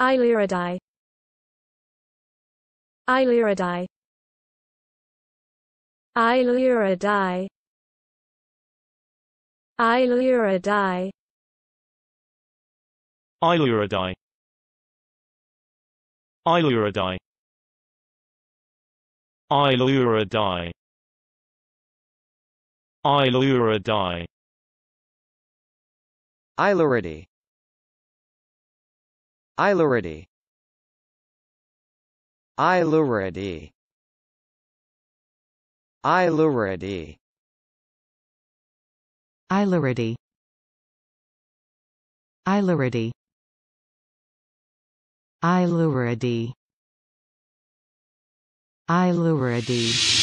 Illyridae Illyridae Illyridae Illyridae Illyridae Illyridae Illyridae Illyridae Illyridae Iluridi Iluridi Iluridi Iluridi Iluridi Iluridi, Iluridae